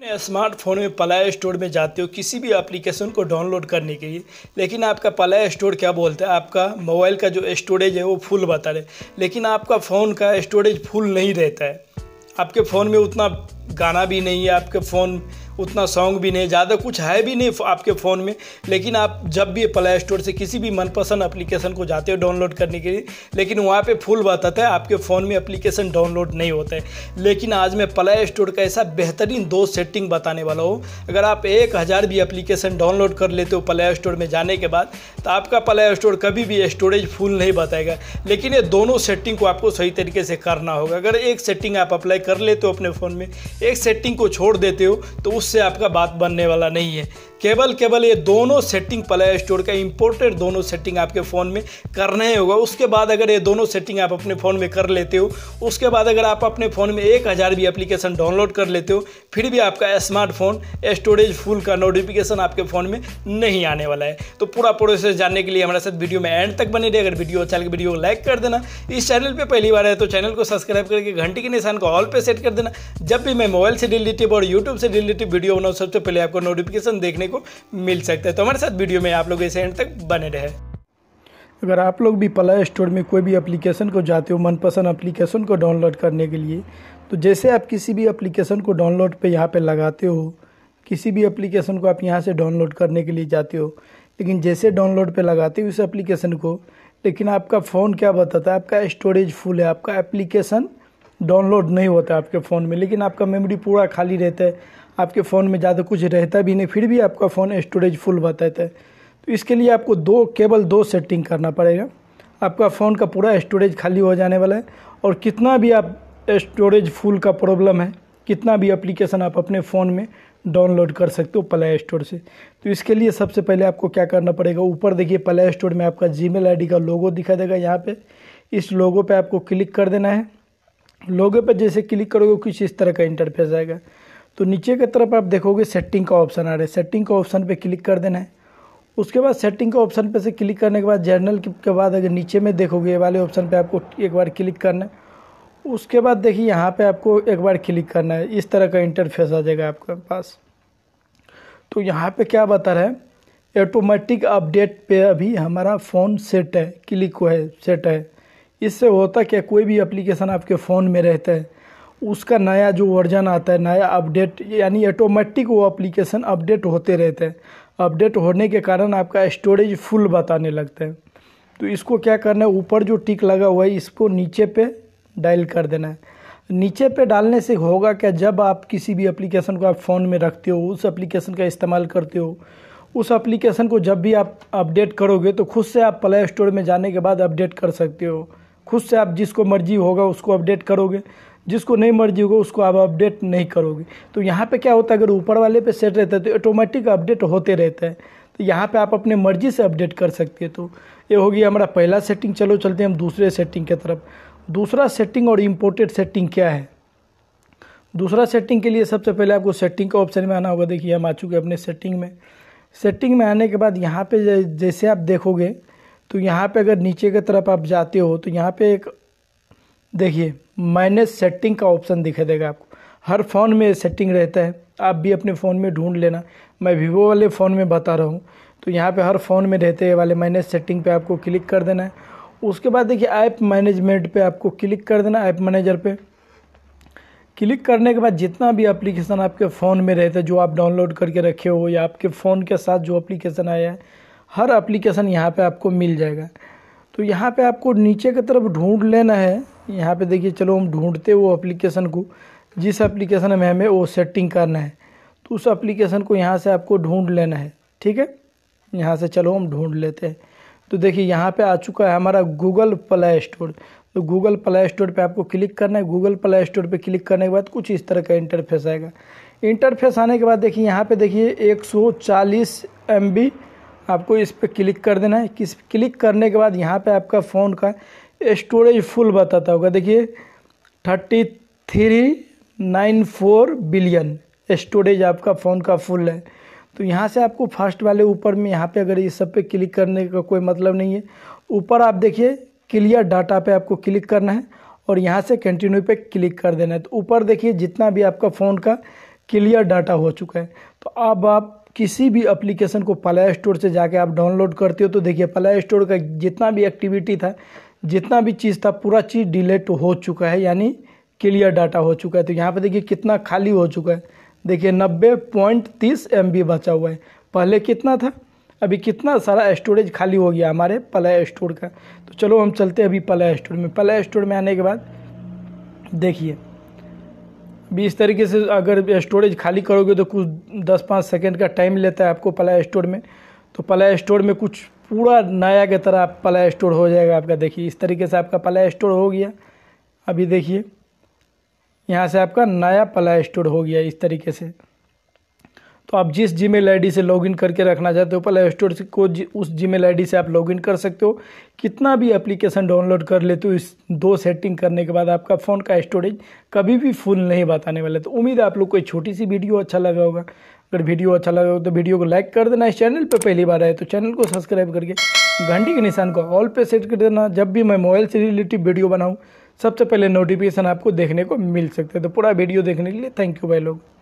अपने स्मार्टफोन में पलाय स्टोर में जाते हो किसी भी एप्लीकेशन को डाउनलोड करने के लिए लेकिन आपका पलाय स्टोर क्या बोलता है आपका मोबाइल का जो स्टोरेज है वो फुल बता रहे लेकिन आपका फ़ोन का स्टोरेज फुल नहीं रहता है आपके फ़ोन में उतना गाना भी नहीं है आपके फ़ोन उतना सॉन्ग भी नहीं ज़्यादा कुछ है भी नहीं आपके फ़ोन में लेकिन आप जब भी प्ले स्टोर से किसी भी मनपसंद एप्लीकेशन को जाते हो डाउनलोड करने के लिए लेकिन वहाँ पे फुल बताता है आपके फ़ोन में एप्लीकेशन डाउनलोड नहीं होता है लेकिन आज मैं प्ले स्टोर का ऐसा बेहतरीन दो सेटिंग बताने वाला हूँ अगर आप एक हज़ार भी एप्लीकेशन डाउनलोड कर लेते हो प्ले स्टोर में जाने के बाद तो आपका प्ले स्टोर कभी भी स्टोरेज फुल नहीं बताएगा लेकिन ये दोनों सेटिंग को आपको सही तरीके से करना होगा अगर एक सेटिंग आप अप्लाई कर लेते हो अपने फ़ोन में एक सेटिंग को छोड़ देते हो तो उस उससे आपका बात बनने वाला नहीं है केवल केवल ये दोनों सेटिंग प्ले स्टोर का इम्पोर्टेड दोनों सेटिंग आपके फ़ोन में करना ही होगा उसके बाद अगर ये दोनों सेटिंग आप अपने फ़ोन में कर लेते हो उसके बाद अगर आप अपने फ़ोन में एक हज़ार भी एप्लीकेशन डाउनलोड कर लेते हो फिर भी आपका स्मार्टफोन स्टोरेज फुल का नोटिफिकेशन आपके फ़ोन में नहीं आने वाला है तो पूरा प्रोसेस जानने के लिए हमारे साथ वीडियो में एंड तक बने रही अगर वीडियो अच्छा लगे वीडियो को लाइक कर देना इस चैनल पर पहली बार है तो चैनल को सब्सक्राइब करके घंटी के निशान को ऑल पर सेट कर देना जब भी मैं मोबाइल से रिलेटिव और यूट्यूब से रिलेटिव वीडियो बनाओ सबसे पहले आपको नोटिफिकेशन देखने को मिल सकता है तो हमारे साथ वीडियो में आप लोग ऐसे एंड तक बने रहे अगर आप लोग भी प्ले स्टोर में कोई भी एप्लीकेशन को जाते हो मनपसंद एप्लीकेशन को डाउनलोड करने के लिए तो जैसे आप किसी भी एप्लीकेशन को डाउनलोड पे यहाँ पे लगाते हो किसी भी एप्लीकेशन को आप यहाँ से डाउनलोड करने के लिए जाते हो लेकिन जैसे डाउनलोड पे लगाते हो उस एप्लीकेशन को लेकिन आपका फ़ोन क्या बताता है आपका स्टोरेज फुल है आपका एप्लीकेशन डाउनलोड नहीं होता आपके फ़ोन में लेकिन आपका मेमोरी पूरा खाली रहता है आपके फ़ोन में ज़्यादा कुछ रहता भी नहीं फिर भी आपका फ़ोन स्टोरेज फुल बताता है तो इसके लिए आपको दो केवल दो सेटिंग करना पड़ेगा आपका फ़ोन का पूरा स्टोरेज खाली हो जाने वाला है और कितना भी आप स्टोरेज फुल का प्रॉब्लम है कितना भी एप्लीकेशन आप अपने फ़ोन में डाउनलोड कर सकते हो प्ले स्टोर से तो इसके लिए सबसे पहले आपको क्या करना पड़ेगा ऊपर देखिए प्ले स्टोर में आपका जी मेल का लोगो दिखा देगा यहाँ पर इस लोगो पर आपको क्लिक कर देना है लोगो पर जैसे क्लिक करोगे कुछ इस तरह का इंटरफेस आएगा तो नीचे की तरफ आप देखोगे सेटिंग का ऑप्शन आ रहा है सेटिंग का ऑप्शन पे क्लिक कर देना है उसके बाद सेटिंग के ऑप्शन पे से क्लिक करने के बाद जर्नल के बाद अगर नीचे में देखोगे ये वाले ऑप्शन पे आपको एक बार क्लिक करना है उसके बाद देखिए यहाँ पे आपको एक बार क्लिक करना है इस तरह का इंटरफेस आ जाएगा आपके पास तो यहाँ पे क्या बता रहा है ऑटोमेटिक अपडेट पे अभी हमारा फ़ोन सेट है क्लिक को है सेट है इससे होता क्या कोई भी अप्लीकेशन आपके फ़ोन में रहता है उसका नया जो वर्जन आता है नया अपडेट यानी ऑटोमेटिक वो एप्लीकेशन अपडेट होते रहते हैं अपडेट होने के कारण आपका स्टोरेज फुल बताने लगता है तो इसको क्या करना है ऊपर जो टिक लगा हुआ है इसको नीचे पे डायल कर देना है नीचे पे डालने से होगा क्या जब आप किसी भी एप्लीकेशन को आप फ़ोन में रखते हो उस एप्लीकेशन का इस्तेमाल करते हो उस एप्लीकेशन को जब भी आप अपडेट करोगे तो खुद से आप प्ले स्टोर में जाने के बाद अपडेट कर सकते हो खुद से आप जिसको मर्जी होगा उसको अपडेट करोगे जिसको नई मर्जी होगा उसको आप अपडेट नहीं करोगे तो यहाँ पे क्या होता है अगर ऊपर वाले पे सेट रहता है तो ऑटोमेटिक अपडेट होते रहता है तो यहाँ पे आप अपने मर्जी से अपडेट कर सकते हैं तो ये होगी हमारा पहला सेटिंग चलो चलते हैं हम दूसरे सेटिंग की तरफ दूसरा सेटिंग और इम्पोर्टेड सेटिंग क्या है दूसरा सेटिंग के लिए सबसे पहले आपको सेटिंग का ऑप्शन में आना होगा देखिए हम आ चुके हैं अपने सेटिंग में सेटिंग में आने के बाद यहाँ पे जैसे आप देखोगे तो यहाँ पे अगर नीचे की तरफ आप जाते हो तो यहाँ पे एक देखिए माइनस सेटिंग का ऑप्शन दिखा देगा आपको हर फ़ोन में सेटिंग रहता है आप भी अपने फ़ोन में ढूंढ लेना मैं वीवो वाले फ़ोन में बता रहा हूँ तो यहाँ पे हर फ़ोन में रहते हैं वाले माइनस सेटिंग पे आपको क्लिक कर देना है उसके बाद देखिए ऐप मैनेजमेंट पे आपको क्लिक कर देना ऐप मैनेजर पे क्लिक करने के बाद जितना भी एप्लीकेशन आपके फ़ोन में रहता है जो आप डाउनलोड करके रखे हो या आपके फ़ोन के साथ जो एप्लीकेशन आया है हर एप्लीकेशन यहाँ पर आपको मिल जाएगा तो यहाँ पर आपको नीचे की तरफ ढूँढ लेना है यहाँ पे देखिए चलो हम ढूंढते वो एप्लीकेशन को जिस एप्लीकेशन में हमें वो सेटिंग करना है तो उस एप्लीकेशन को यहाँ से आपको ढूंढ लेना है ठीक है यहाँ से चलो हम ढूंढ लेते हैं तो देखिए यहाँ पे आ चुका है हमारा गूगल प्ले स्टोर तो गूगल प्ले स्टोर पर आपको क्लिक करना है गूगल प्ले स्टोर पर क्लिक करने के बाद कुछ इस तरह का इंटरफेस आएगा इंटरफेस आने के बाद देखिए यहाँ पे देखिए एक सौ आपको इस पर क्लिक कर देना है किस क्लिक करने के बाद यहाँ पे आपका फ़ोन का स्टोरेज फुल बताता होगा देखिए thirty three nine four billion storage आपका फ़ोन का फुल है तो यहाँ से आपको फर्स्ट वाले ऊपर में यहाँ पे अगर इस सब पे क्लिक करने का कोई मतलब नहीं है ऊपर आप देखिए क्लियर डाटा पे आपको क्लिक करना है और यहाँ से कंटिन्यू पे क्लिक कर देना है तो ऊपर देखिए जितना भी आपका फ़ोन का क्लियर डाटा हो चुका है तो अब आप किसी भी एप्लीकेशन को प्ले स्टोर से जाके आप डाउनलोड करते हो तो देखिए प्ले स्टोर का जितना भी एक्टिविटी था जितना भी चीज़ था पूरा चीज़ डिलेट हो चुका है यानी क्लियर डाटा हो चुका है तो यहाँ पे देखिए कितना खाली हो चुका है देखिए नब्बे पॉइंट तीस एम बचा हुआ है पहले कितना था अभी कितना सारा स्टोरेज खाली हो गया हमारे प्ले स्टोर का तो चलो हम चलते हैं अभी प्ले स्टोर में प्ले स्टोर में आने के बाद देखिए अभी इस तरीके से अगर स्टोरेज खाली करोगे तो कुछ दस पाँच सेकेंड का टाइम लेता है आपको प्ले स्टोर में तो प्ले स्टोर में कुछ पूरा नया की तरह प्ले स्टोर हो जाएगा आपका देखिए इस तरीके से आपका प्ले स्टोर हो गया अभी देखिए यहाँ से आपका नया प्ले स्टोर हो गया इस तरीके से तो आप जिस जी मेल से लॉगिन करके रखना चाहते हो प्ले स्टोर से को उस जी मेल से आप लॉगिन कर सकते हो कितना भी एप्लीकेशन डाउनलोड कर लेते हो इस दो सेटिंग करने के बाद आपका फ़ोन का स्टोरेज कभी भी फुल नहीं बताने वाला तो उम्मीद है आप लोग को छोटी सी वीडियो अच्छा लगा होगा अगर वीडियो अच्छा लगा हो तो वीडियो को लाइक कर देना इस चैनल पर पहली बार आए तो चैनल को सब्सक्राइब करके घंटी के निशान को ऑल पे सेट कर देना जब भी मैं मोबाइल से रिलेटिव वीडियो बनाऊँ सबसे पहले नोटिफिकेशन आपको देखने को मिल सकते हैं तो पूरा वीडियो देखने के लिए थैंक यू भाई लोग